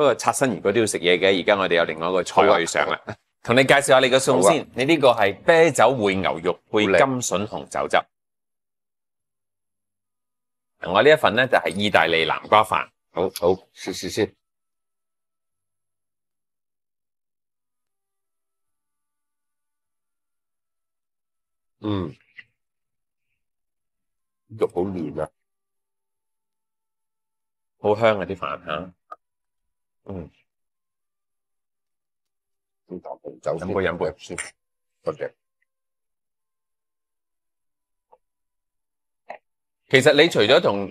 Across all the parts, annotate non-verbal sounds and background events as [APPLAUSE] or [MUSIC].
不过擦身如果都要食嘢嘅，而家我哋有另外一个菜上啦，[LAUGHS] 同你介绍下你個餸先。你呢个系啤酒烩牛肉配金笋红酒汁。我呢一份咧就系意大利南瓜饭。好好，试試先。嗯，肉好嫩啊，好香啊啲饭吓。嗯，饮杯饮杯，先，多谢。其实你除咗同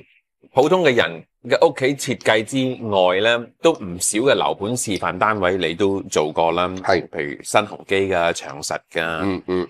普通嘅人嘅屋企设计之外咧，都唔少嘅楼盘示范单位你都做过啦，系，譬如新鸿基噶、长实噶，嗯嗯。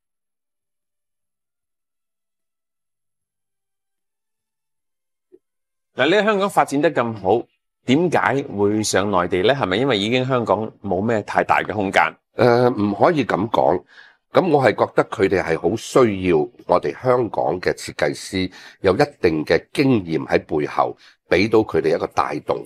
嗱，你香港发展得咁好，点解会上内地呢？系咪因为已经香港冇咩太大嘅空间？诶，唔可以咁讲。咁我系觉得佢哋系好需要我哋香港嘅设计师有一定嘅经验喺背后，俾到佢哋一个带动。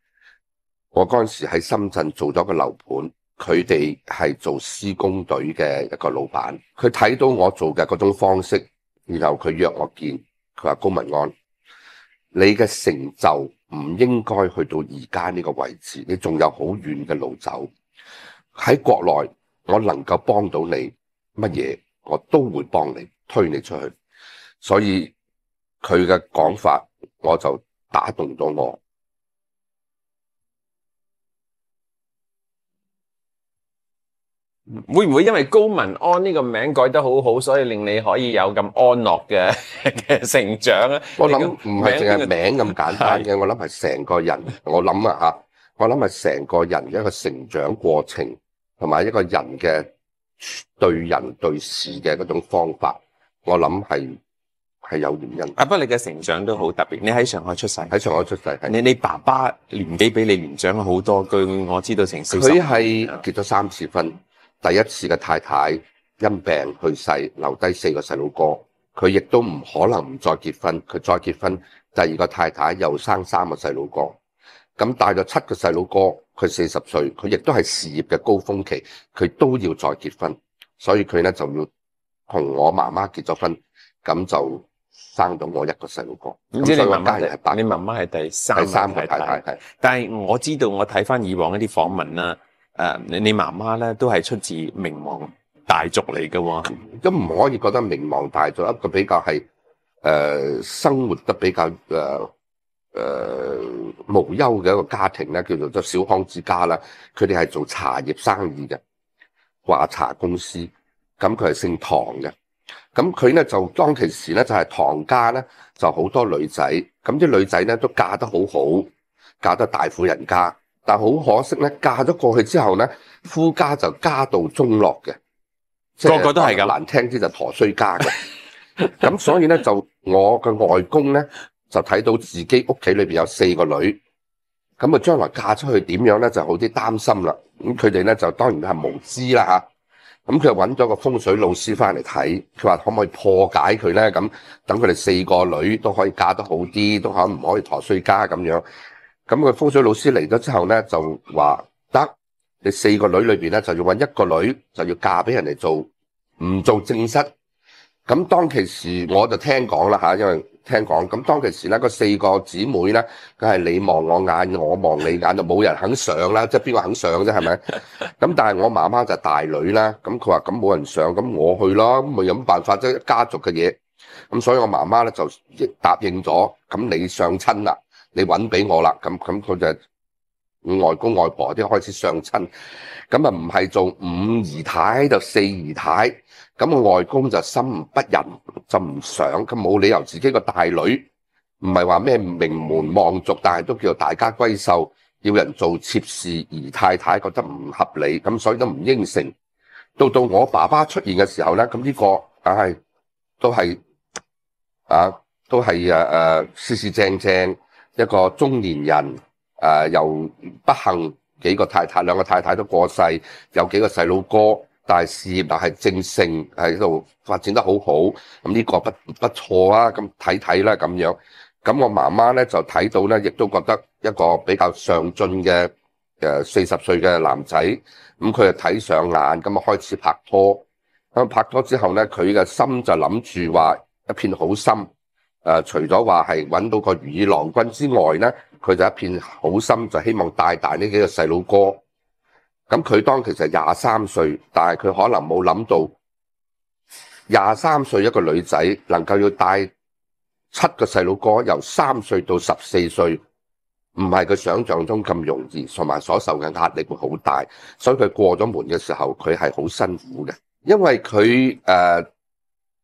我嗰阵时喺深圳做咗个楼盘，佢哋系做施工队嘅一个老板，佢睇到我做嘅嗰种方式，然后佢约我见，佢话高文安，你嘅成就唔应该去到而家呢个位置，你仲有好远嘅路走。喺国内我能够帮到你乜嘢，我都会帮你推你出去。所以佢嘅讲法我就打动咗我。会唔会因为高文安呢个名改得好好，所以令你可以有咁安乐嘅 [LAUGHS] 嘅成长咧？我谂唔系净系名咁简单嘅，我谂系成个人。我谂啊吓，我谂系成个人嘅一个成长过程，同埋一个人嘅对人对事嘅嗰种方法，我谂系系有原因。啊，不过你嘅成长都好特别。你喺上海出世，喺上海出世，你你爸爸年纪比你年长好多，据我知道，成四十，佢系结咗三次婚。第一次嘅太太因病去世，留低四个细佬哥。佢亦都唔可能唔再结婚。佢再结婚，第二个太太又生三个细佬哥。咁带咗七个细佬哥，佢四十岁，佢亦都系事业嘅高峰期，佢都要再结婚。所以佢呢就要同我妈妈结咗婚，咁就生到我一个细佬哥。咁所以我家人系，但你妈妈系第三第三太太，但系我知道我睇翻以往一啲访问啦。誒，你你媽媽咧都係出自名望大族嚟嘅喎，咁唔可以覺得名望大族一個比較係誒生活得比較誒誒無憂嘅一個家庭咧，叫做咗小康之家啦。佢哋係做茶葉生意嘅掛茶公司，咁佢係姓唐嘅，咁佢咧就當其時咧就係唐家咧就好多女仔，咁啲女仔咧都嫁得好好，嫁得大富人家。但好可惜咧，嫁咗过去之后咧，夫家就家道中落嘅，个个都系噶，难听啲就陀衰家嘅。[LAUGHS] 咁所以咧就我嘅外公咧就睇到自己屋企里边有四个女，咁啊将来嫁出去点样咧就好啲担心啦。咁佢哋咧就当然系无知啦吓，咁佢就揾咗个风水老师翻嚟睇，佢话可唔可以破解佢咧？咁等佢哋四个女都可以嫁得好啲，都可唔可以陀衰家咁样？咁佢風水老師嚟咗之後呢，就話得你四個女裏面呢，就要揾一個女就要嫁俾人哋做，唔做正室。咁當其時我就聽講啦嚇，因為聽講。咁當其時呢個四個姊妹呢，佢係你望我眼，我望你眼，就冇人肯上啦。即係邊個肯上啫？係咪？[LAUGHS] 咁但係我媽媽就大女啦。咁佢話咁冇人上，咁我去咯。咁咪有乜辦法？即家族嘅嘢。咁所以我媽媽呢，就應答應咗。咁你上親啦。你揾俾我啦，咁咁佢就外公外婆啲开始上亲，咁啊唔系做五姨太就四姨太，咁我外公就心不仁就唔想，咁冇理由自己个大女唔系话咩名门望族，但系都叫大家闺秀，要人做妾侍姨太太觉得唔合理，咁所以都唔应承。到到我爸爸出现嘅时候咧，咁呢个啊系都系啊都系诶诶事事正正。一个中年人，诶，又不幸几个太太，两个太太都过世，有几个细佬哥，但系事业又系正盛喺度发展得好好，咁呢个不不错啊，咁睇睇啦咁样。咁我妈妈咧就睇到咧，亦都觉得一个比较上进嘅诶四十岁嘅男仔，咁佢就睇上眼，咁啊开始拍拖。咁拍拖之后咧，佢嘅心就谂住话一片好心。诶，除咗话系揾到个如意郎君之外咧，佢就一片好心，就希望带大呢几个细佬哥。咁佢当其实廿三岁，但系佢可能冇谂到廿三岁一个女仔能够要带七个细佬哥，由三岁到十四岁，唔系佢想象中咁容易，同埋所受嘅压力会好大。所以佢过咗门嘅时候，佢系好辛苦嘅，因为佢诶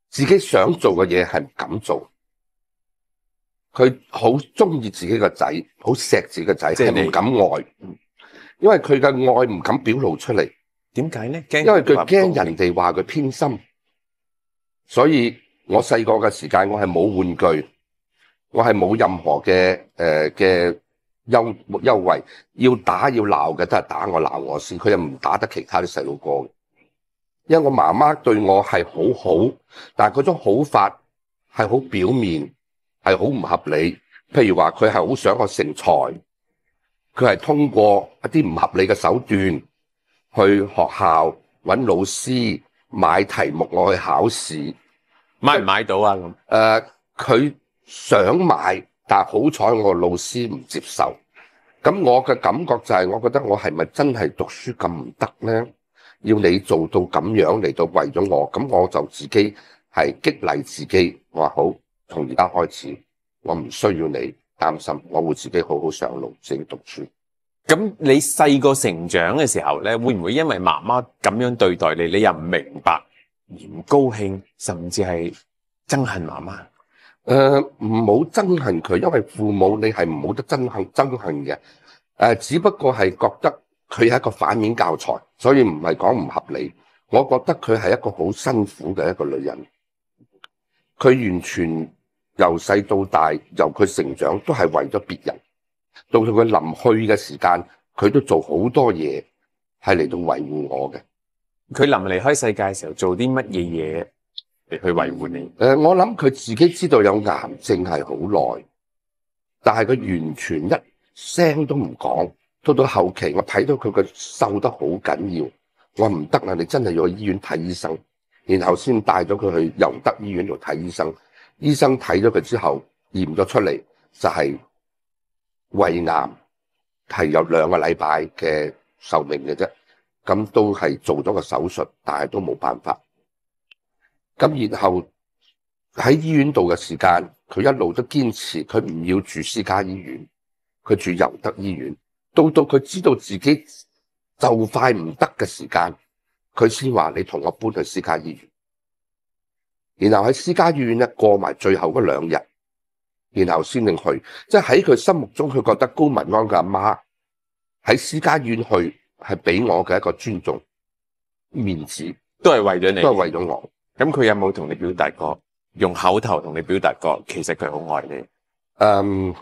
自己想做嘅嘢系唔敢做。佢好中意自己个仔，好錫自己个仔，系唔敢愛，因為佢嘅愛唔敢表露出嚟。點解呢？因為佢驚人哋話佢偏心，所以我細個嘅時間我係冇玩具，我係冇任何嘅诶嘅優优惠。要打要鬧嘅都係打我鬧我先，佢又唔打得其他啲細路哥嘅。因為我媽媽對我係好好，但係嗰種好法係好表面。系好唔合理。譬如话佢系好想我成才，佢系通过一啲唔合理嘅手段去学校揾老师买题目我去考试，买唔买到啊？咁佢想买，但好彩我老师唔接受。咁我嘅感觉就系，我觉得我系咪真系读书咁唔得呢？要你做到咁样嚟到为咗我，咁我就自己系激励自己。我话好。从而家开始，我唔需要你担心，我会自己好好上路，自己读书。咁你细个成长嘅时候咧，会唔会因为妈妈咁样对待你，你又唔明白而唔高兴，甚至系憎恨妈妈？诶，唔好憎恨佢，因为父母你系好得憎恨憎恨嘅。诶，只不过系觉得佢系一个反面教材，所以唔系讲唔合理。我觉得佢系一个好辛苦嘅一个女人，佢完全。由细到大，由佢成长都系为咗别人，到到佢临去嘅时间，佢都做好多嘢系嚟到维护我嘅。佢临离开世界嘅时候，做啲乜嘢嘢嚟去维护你？诶，我谂佢自己知道有癌症系好耐，但系佢完全一声都唔讲。到到后期，我睇到佢个瘦得好紧要，我唔得啦，你真系要去医院睇医生，然后先带咗佢去尤德医院度睇医生。医生睇咗佢之后验咗出嚟就系胃癌，系有两个礼拜嘅寿命嘅啫。咁都系做咗个手术，但系都冇办法。咁然后喺医院度嘅时间，佢一路都坚持，佢唔要住私家医院，佢住尤德医院。到到佢知道自己就快唔得嘅时间，佢先话：你同我搬去私家医院。然后喺私家医院咧过埋最后嗰两日，然后先令去，即系喺佢心目中，佢觉得高文安嘅阿妈喺私家院去系俾我嘅一个尊重面子，都系为咗你，都系为咗我。咁佢有冇同你表达过？用口头同你表达过？其实佢好爱你。嗯。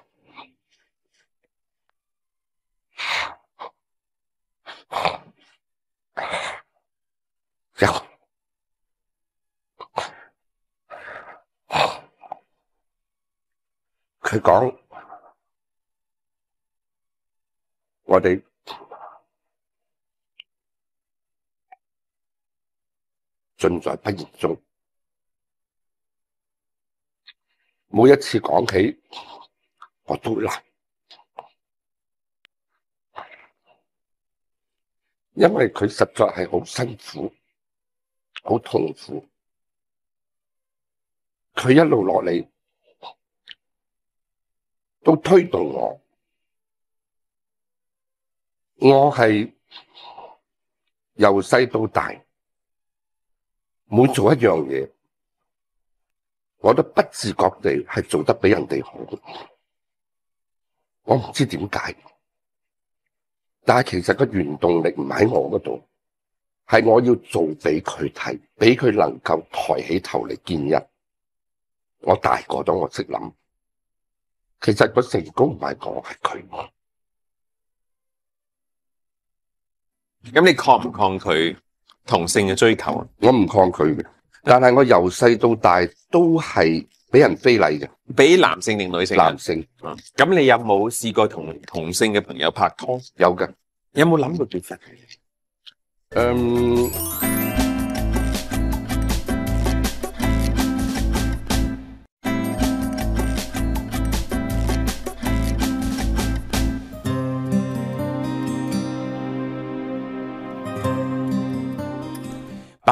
佢讲，我哋尽在不言中。每一次讲起，我都难，因为佢实在系好辛苦、好痛苦。佢一路落嚟。都推动我，我系由细到大，每做一样嘢，我都不自觉地系做得比人哋好。我唔知点解，但系其实个原动力唔喺我嗰度，系我要做俾佢睇，俾佢能够抬起头嚟见人。我大个咗，我识谂。其实个成功唔系我，系佢。咁你抗唔抗拒同性嘅追求啊？我唔抗拒嘅，但系我由细到大都系俾人非礼嘅。俾男性定女性？男性。咁你有冇试过同同性嘅朋友拍拖？有噶。有冇谂到其实？嗯。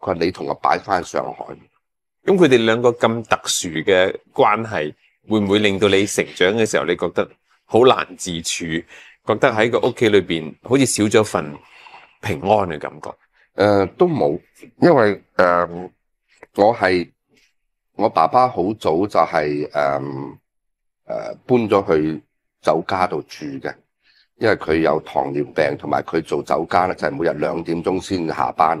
佢话你同我摆翻上海，咁佢哋两个咁特殊嘅关系，会唔会令到你成长嘅时候，你觉得好难自处？觉得喺个屋企里边，好似少咗份平安嘅感觉？诶，都冇，因为诶，我系我爸爸好早就系诶诶搬咗去酒家度住嘅，因为佢有糖尿病，同埋佢做酒家咧，就系每日两点钟先下班。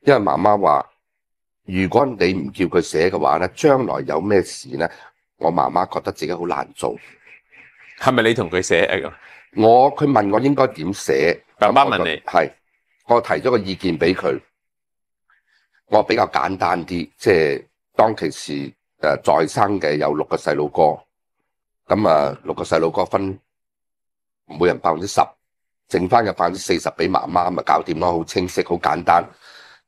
因为妈妈话，如果你唔叫佢写嘅话咧，将来有咩事咧，我妈妈觉得自己好难做，系咪你同佢写？我佢问我应该点写？爸妈问你系，我提咗个意见俾佢，我比较简单啲，即系当其时诶再生嘅有六个细路哥，咁啊六个细路哥分每人百分之十，剩翻嘅百分之四十俾妈妈咪搞掂咯，好清晰，好简单。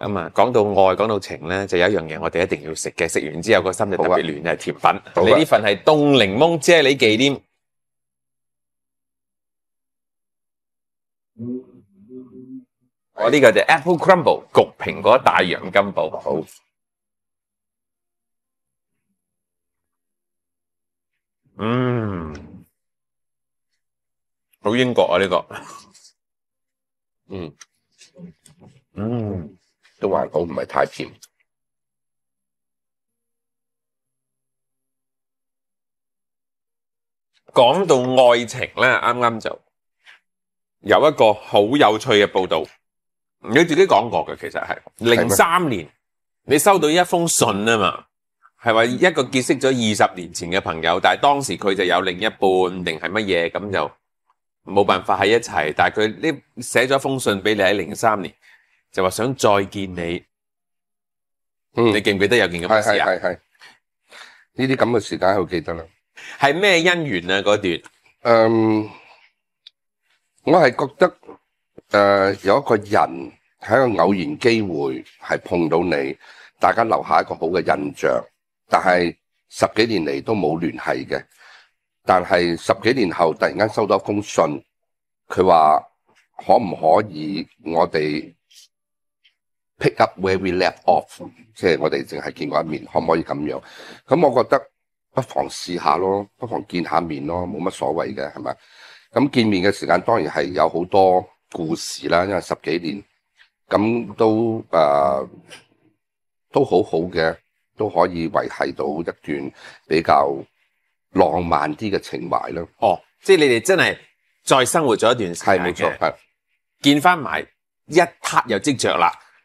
咁啊，讲到爱，讲到情咧，就有一样嘢我哋一定要食嘅，食完之后个心就特别暖嘅甜品。你呢份系冻柠檬啫喱忌廉，我呢个就 Apple Crumble，焗苹果大洋金宝。嗯，好英国啊呢个，嗯嗯。都還好，唔係太甜。講到愛情咧，啱啱就有一個好有趣嘅報道。你自己講過嘅，其實係零三年，你收到一封信啊嘛，係话一個結識咗二十年前嘅朋友，但系當時佢就有另一半定係乜嘢，咁就冇辦法喺一齊。但系佢呢寫咗封信俾你喺零三年。就话想再见你，嗯，你记唔记得有件咁嘅事啊？系系呢啲咁嘅时间好记得啦。系咩因缘啊？嗰段，嗯，我系觉得诶，有一个人喺个偶然机会系碰到你，大家留下一个好嘅印象，但系十几年嚟都冇联系嘅。但系十几年后突然间收到一封信，佢话可唔可以我哋？Pick up where we left off，即係我哋淨係見過一面，可唔可以咁樣？咁我覺得不妨試下咯，不妨見下面咯，冇乜所謂嘅，係咪？咁見面嘅時間當然係有好多故事啦，因為十幾年咁都誒都好好嘅，都可以維繫到一段比較浪漫啲嘅情懷咯。哦，即係你哋真係再生活咗一段時間嘅，見翻埋一拍又即着啦。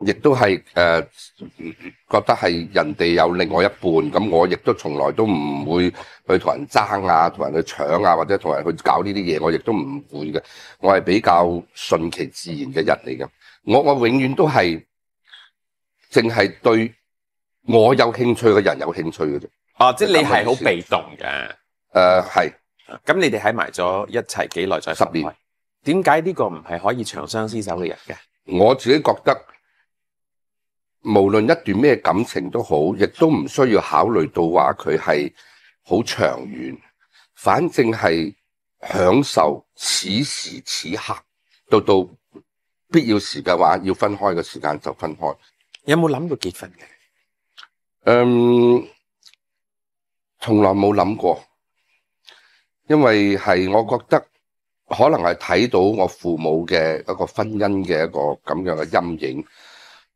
亦都係誒覺得係人哋有另外一半咁，我亦都從來都唔會去同人爭啊，同人去搶啊，或者同人去搞呢啲嘢，我亦都唔會嘅。我係比較順其自然嘅人嚟嘅。我我永遠都係淨係對我有興趣嘅人有興趣嘅啫。哦，即係你係好被動嘅。誒係。咁你哋喺埋咗一齊幾耐？十年。點解呢個唔係可以長相廝守嘅人嘅？我自己覺得。无论一段咩感情都好，亦都唔需要考虑到话佢系好长远，反正系享受此时此刻，到到必要时嘅话要分开嘅时间就分开。有冇谂过结婚嘅？嗯，从来冇谂过，因为系我觉得可能系睇到我父母嘅一个婚姻嘅一个咁样嘅阴影。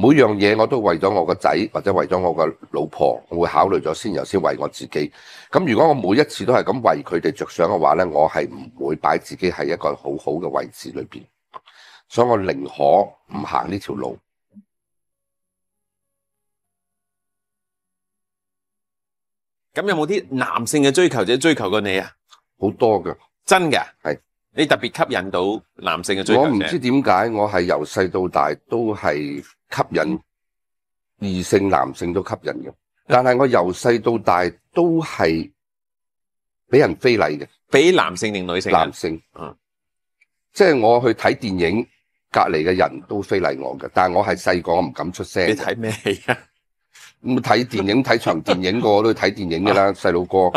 每樣嘢我都為咗我個仔或者為咗我個老婆，我會考慮咗先，又先為我自己。咁如果我每一次都係咁為佢哋着想嘅話呢我係唔會擺自己喺一個好好嘅位置裏面。所以我寧可唔行呢條路。咁有冇啲男性嘅追求者追求過你啊？好多噶，真嘅，係你特別吸引到男性嘅追求者。我唔知點解，我係由細到大都係。吸引异性、男性都吸引嘅，但系我由细到大都系俾人非礼嘅，俾男性定女性？男性，嗯，即系我去睇电影，隔篱嘅人都非礼我嘅，但系我系细个，我唔敢出声。你睇咩戏啊？咁睇电影睇场电影，我都去睇电影噶啦，细路哥。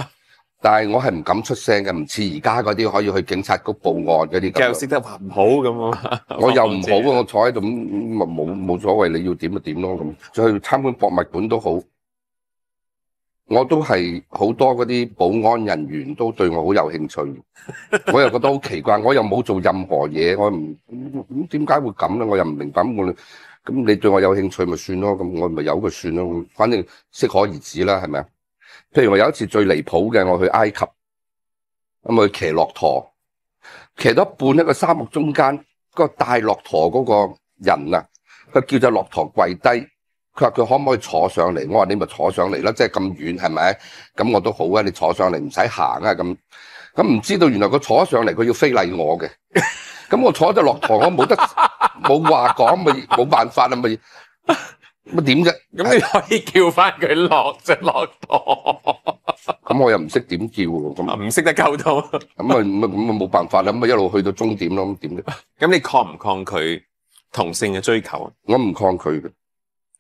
但系我系唔敢出声嘅，唔似而家嗰啲可以去警察局报案嗰啲。我又识得话唔好咁 [LAUGHS] 我又唔好，[LAUGHS] 我坐喺度咁冇冇所谓，你要点就点咯咁。再去参观博物馆都好，我都系好多嗰啲保安人员都对我好有兴趣，[LAUGHS] 我又觉得好奇怪，我又冇做任何嘢，我唔咁点解会咁咧？我又唔明白我咁你对我有兴趣咪算咯？咁我咪由佢算咯，反正适可而止啦，系咪啊？譬如我有一次最離譜嘅，我去埃及，咁去騎骆駝，騎到一半一個沙漠中間，個大骆駝嗰個人啊，佢叫只骆駝跪低，佢話佢可唔可以坐上嚟？我話你咪坐上嚟啦，即係咁遠係咪？咁我都好啊，你坐上嚟唔使行啊咁，咁唔知道原來佢坐上嚟佢要非禮我嘅，咁我坐只骆駝我冇得冇話講咪冇辦法啊咪。乜点啫？咁你可以叫翻佢落只落台。咁我又唔识点叫，咁唔识得沟通。咁咪咁咪冇办法啦。咁咪一路去到终点咯。咁点啫？咁你抗唔抗拒同性嘅追求啊？我唔抗拒嘅。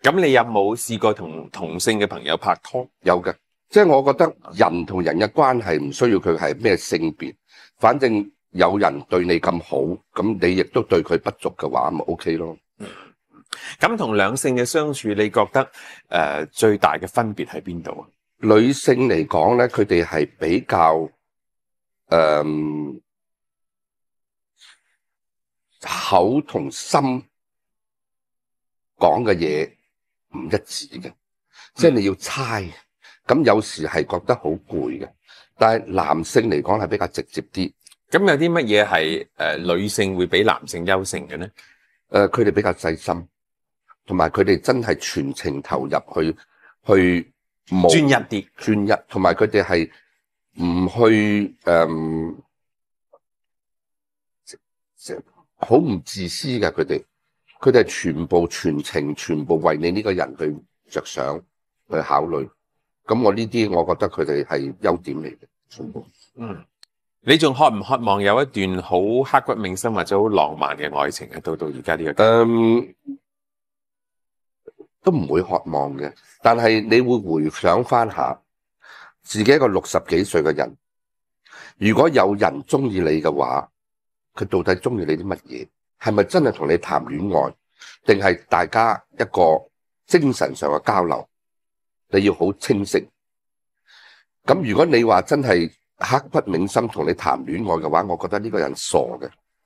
咁你有冇试过同同性嘅朋友拍拖？有嘅，即系我觉得人同人嘅关系唔需要佢系咩性别，反正有人对你咁好，咁你亦都对佢不足嘅话，咪 ok 咯。咁同两性嘅相处，你觉得诶最大嘅分别喺边度啊？女性嚟讲咧，佢哋系比较诶口同心讲嘅嘢唔一致嘅，即系你要猜。咁有时系觉得好攰嘅。但系男性嚟讲系比较直接啲。咁有啲乜嘢系诶女性会比男性优胜嘅咧？诶，佢哋比较细心。同埋佢哋真系全程投入去，去专一啲，专一。同埋佢哋系唔去诶，好唔自私嘅佢哋，佢哋全部全程全部为你呢个人去着想，去考虑。咁我呢啲，我觉得佢哋系优点嚟嘅。全嗯，你仲渴唔渴望有一段好刻骨铭心或者好浪漫嘅爱情啊？到到而家呢个嗯。都唔会渴望嘅，但系你会回想翻下自己一个六十几岁嘅人，如果有人中意你嘅话，佢到底中意你啲乜嘢？系咪真系同你谈恋爱，定系大家一个精神上嘅交流？你要好清晰。咁如果你话真系刻骨铭心同你谈恋爱嘅话，我觉得呢个人傻嘅。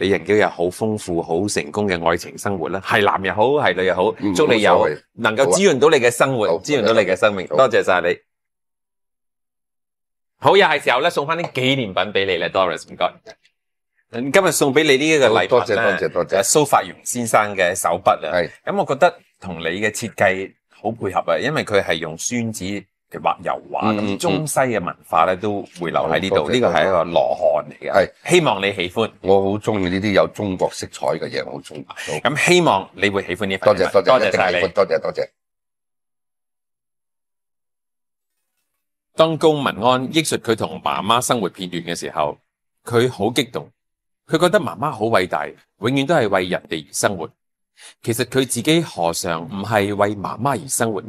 你仍接又好丰富好成功嘅爱情生活啦，系男又好系女又好，祝你有能够滋润到你嘅生活，滋润到你嘅生命，多谢晒你。好又系时候咧，送翻啲纪念品俾你啦 d o r i s 唔该。今日送俾你呢一个礼品多谢多谢多谢苏发荣先生嘅手笔啊，系咁我觉得同你嘅设计好配合啊，因为佢系用宣纸。画油画，咁中西嘅文化咧，都汇流喺呢度。呢个系一个罗汉嚟嘅，系希望你喜欢。我好中意呢啲有中国色彩嘅嘢，我好中意。咁希望你会喜欢呢份。多谢多谢，多谢你，多谢多谢。当高文安忆述佢同妈妈生活片段嘅时候，佢好激动，佢觉得妈妈好伟大，永远都系为人哋而生活。其实佢自己何尝唔系为妈妈而生活呢？